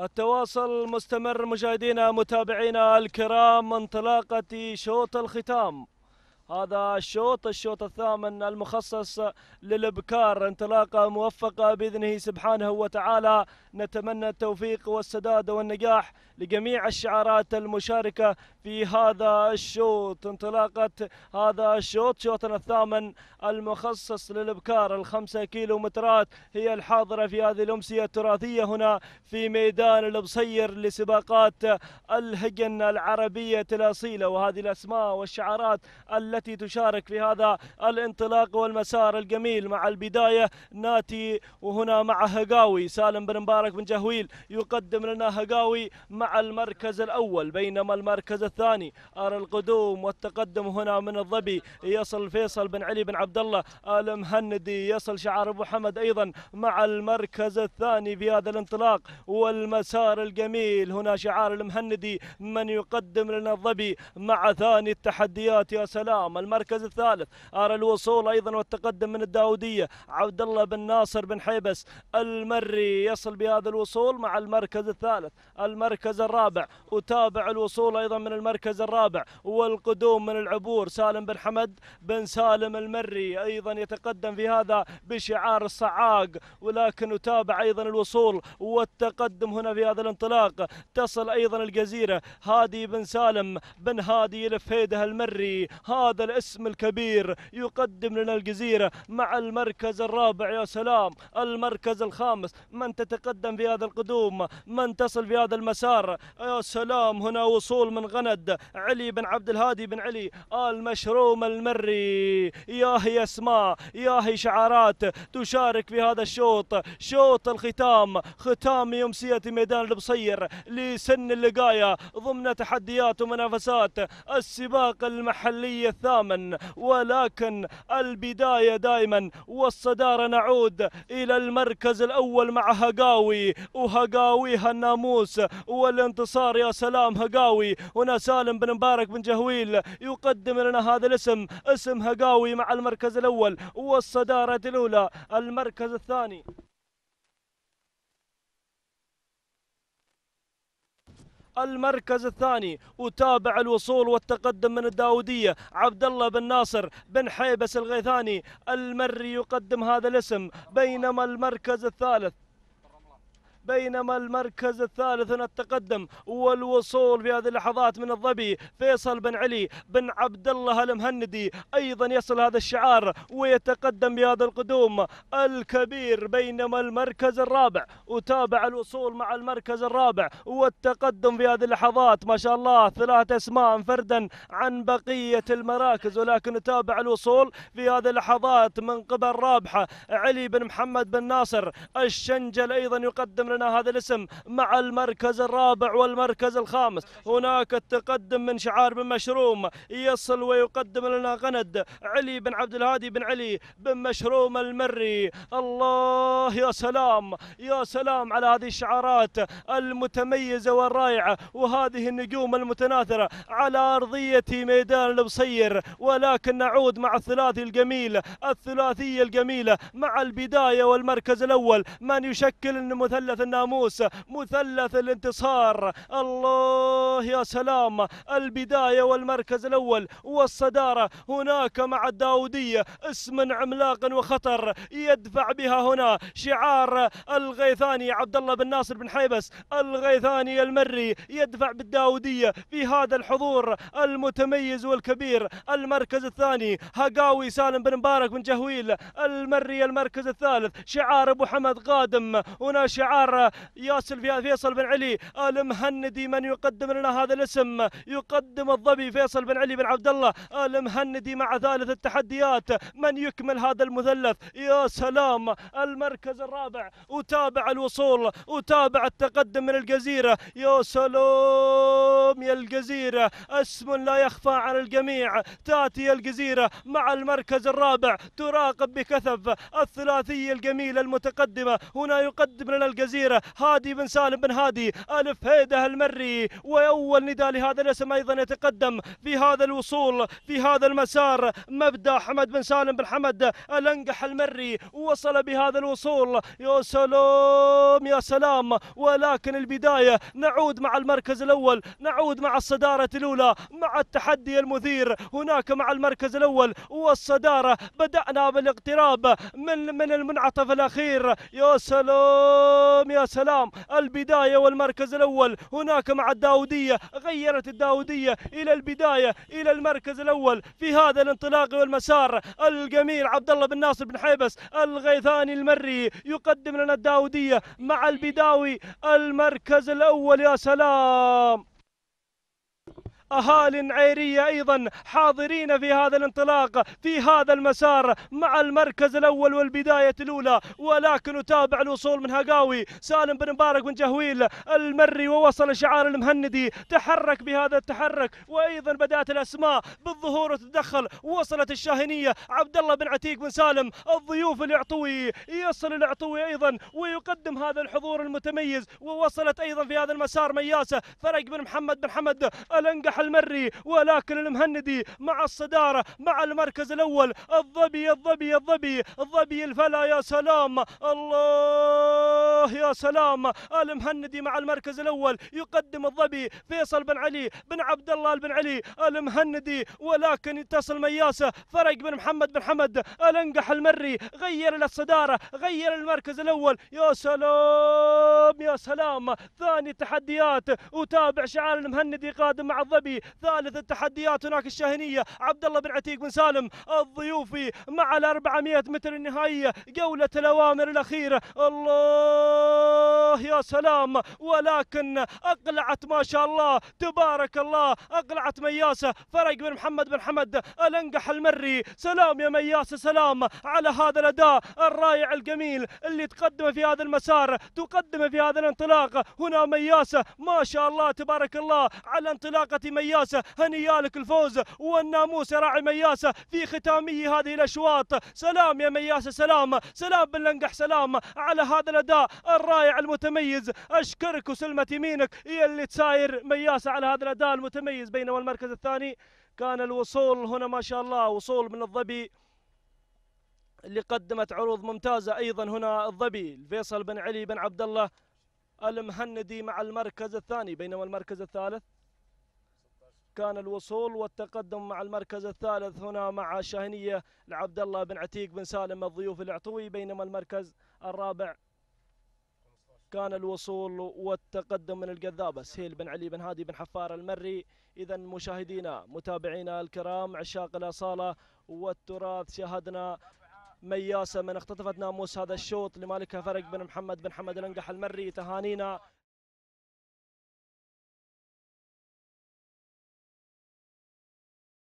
التواصل مستمر مشاهدينا متابعينا الكرام انطلاقة شوط الختام هذا الشوط الشوط الثامن المخصص للابكار انطلاقه موفقه باذنه سبحانه وتعالى نتمنى التوفيق والسداد والنجاح لجميع الشعارات المشاركه في هذا الشوط انطلاقه هذا الشوط شوطنا الثامن المخصص للابكار الخمسه كيلو مترات هي الحاضره في هذه الامسيه التراثيه هنا في ميدان البصير لسباقات الهجن العربيه الاصيله وهذه الاسماء والشعارات التي التي تشارك في هذا الانطلاق والمسار الجميل مع البداية ناتي وهنا مع هقاوي سالم بن مبارك بن جهويل يقدم لنا هقاوي مع المركز الأول بينما المركز الثاني أرى القدوم والتقدم هنا من الظبي يصل فيصل بن علي بن عبد الله المهندي يصل شعار أبو حمد أيضا مع المركز الثاني في هذا الانطلاق والمسار الجميل هنا شعار المهندي من يقدم لنا الظبي مع ثاني التحديات يا سلام الامام المركز الثالث ارى الوصول ايضا والتقدم من الداوديه عبد الله بن ناصر بن حيبس المري يصل بهذا الوصول مع المركز الثالث المركز الرابع وتابع الوصول ايضا من المركز الرابع والقدوم من العبور سالم بن حمد بن سالم المري ايضا يتقدم في هذا بشعار الصعاق ولكن تابع ايضا الوصول والتقدم هنا في هذا الانطلاق تصل ايضا الجزيره هادي بن سالم بن هادي لفيده المري هادي هذا الاسم الكبير يقدم لنا الجزيرة مع المركز الرابع يا سلام المركز الخامس من تتقدم في هذا القدوم من تصل في هذا المسار يا سلام هنا وصول من غند علي بن عبد الهادي بن علي المشروم المري يا هي اسماء يا هي شعارات تشارك في هذا الشوط شوط الختام ختام يمسية ميدان البصير لسن اللقاية ضمن تحديات ومنافسات السباق المحلي الثامن ولكن البداية دائما والصدارة نعود إلى المركز الأول مع هقاوي وهقاويها الناموس والانتصار يا سلام هقاوي هنا سالم بن مبارك بن جهويل يقدم لنا هذا الاسم اسم هقاوي مع المركز الأول والصدارة الأولى المركز الثاني المركز الثاني وتابع الوصول والتقدم من الداودية عبد الله بن ناصر بن حيبس الغيثاني المري يقدم هذا الاسم بينما المركز الثالث بينما المركز الثالث هنا التقدم والوصول في هذه اللحظات من الظبي فيصل بن علي بن عبد الله المهندي ايضا يصل هذا الشعار ويتقدم بهذا القدوم الكبير بينما المركز الرابع وتابع الوصول مع المركز الرابع والتقدم في هذه اللحظات ما شاء الله ثلاث اسماء فردا عن بقيه المراكز ولكن تابع الوصول في هذه اللحظات من قبل رابحه علي بن محمد بن ناصر الشنجل ايضا يقدم لنا هذا الاسم مع المركز الرابع والمركز الخامس هناك التقدم من شعار بن مشروم يصل ويقدم لنا غند علي بن عبد الهادي بن علي بن مشروم المري الله يا سلام يا سلام على هذه الشعارات المتميزة والرائعة وهذه النجوم المتناثرة على أرضية ميدان البصير ولكن نعود مع الثلاثي الجميل الثلاثية الجميلة مع البداية والمركز الأول من يشكل المثلث مثلث الناموس مثلث الانتصار الله يا سلام البداية والمركز الأول والصدارة هناك مع الداودية اسم عملاق وخطر يدفع بها هنا شعار الغيثاني عبد الله بن ناصر بن حيبس الغيثاني المري يدفع بالداودية في هذا الحضور المتميز والكبير المركز الثاني هقاوي سالم بن مبارك بن جهويل المري المركز الثالث شعار ابو حمد قادم هنا شعار الاخر ياسر فيصل بن علي المهندي من يقدم لنا هذا الاسم يقدم الظبي فيصل بن علي بن عبد الله المهندي مع ثالث التحديات من يكمل هذا المثلث يا سلام المركز الرابع وتابع الوصول وتابع التقدم من الجزيرة يا سلام يا الجزيرة اسم لا يخفى على الجميع تاتي الجزيرة مع المركز الرابع تراقب بكثف الثلاثية الجميلة المتقدمة هنا يقدم لنا الجزيرة الجزيرة هادي بن سالم بن هادي ألف هيده المري وأول نداء لهذا الاسم أيضا يتقدم في هذا الوصول في هذا المسار مبدأ حمد بن سالم بن حمد الأنقح المري وصل بهذا الوصول يا سلام يا سلام ولكن البداية نعود مع المركز الأول نعود مع الصدارة الأولى مع التحدي المثير هناك مع المركز الأول والصدارة بدأنا بالاقتراب من من المنعطف الأخير يا سلام يا سلام البداية والمركز الأول هناك مع الداودية غيرت الداودية إلى البداية إلى المركز الأول في هذا الانطلاق والمسار الجميل عبد الله بن ناصر بن حيبس الغيثاني المري يقدم لنا الداودية مع البداوي المركز الأول يا سلام أهال عيرية أيضا حاضرين في هذا الانطلاق في هذا المسار مع المركز الأول والبداية الأولى ولكن نتابع الوصول من هقاوي سالم بن مبارك بن جهويل المري ووصل شعار المهندي تحرك بهذا التحرك وأيضا بدأت الأسماء بالظهور وتتدخل وصلت الشاهنية عبد الله بن عتيق بن سالم الضيوف العطوي يصل العطوي أيضا ويقدم هذا الحضور المتميز ووصلت أيضا في هذا المسار مياسة فرق بن محمد بن حمد الأنقح المري ولكن المهندي مع الصدارة مع المركز الأول الظبي الظبي الظبي الظبي الفلا يا سلام الله يا سلام المهندي مع المركز الأول يقدم الظبي فيصل بن علي بن عبد الله بن علي المهندي ولكن يتصل مياسة فرق بن محمد بن حمد الانقح المري غير للصدارة غير المركز الأول يا سلام يا سلام ثاني تحديات وتابع شعار المهندي قادم مع الظبي العربي ثالث التحديات هناك الشاهنيه عبد الله بن عتيق بن سالم الضيوفي مع ال 400 متر النهائيه جوله الاوامر الاخيره الله يا سلام ولكن اقلعت ما شاء الله تبارك الله اقلعت مياسه فرق بن محمد بن حمد الانقح المري سلام يا مياسه سلام على هذا الاداء الرائع الجميل اللي تقدمه في هذا المسار تقدمه في هذا الانطلاق هنا مياسه ما شاء الله تبارك الله على انطلاقه مياسة مياسة هنيا لك الفوز والناموس يا راعي مياسة في ختامي هذه الأشواط سلام يا مياسة سلام سلام باللنقح سلام على هذا الأداء الرائع المتميز أشكرك وسلمة يمينك هي اللي تساير مياسة على هذا الأداء المتميز بينما المركز الثاني كان الوصول هنا ما شاء الله وصول من الظبي اللي قدمت عروض ممتازة أيضا هنا الظبي الفيصل بن علي بن عبد الله المهندي مع المركز الثاني بينما المركز الثالث كان الوصول والتقدم مع المركز الثالث هنا مع شاهنية لعبد الله بن عتيق بن سالم الضيوف العطوي بينما المركز الرابع كان الوصول والتقدم من القذابة سهيل بن علي بن هادي بن حفار المري إذا مشاهدينا متابعينا الكرام عشاق الأصالة والتراث شاهدنا مياسة من اختطفت ناموس هذا الشوط لمالكها فرق بن محمد بن حمد الأنقح المري تهانينا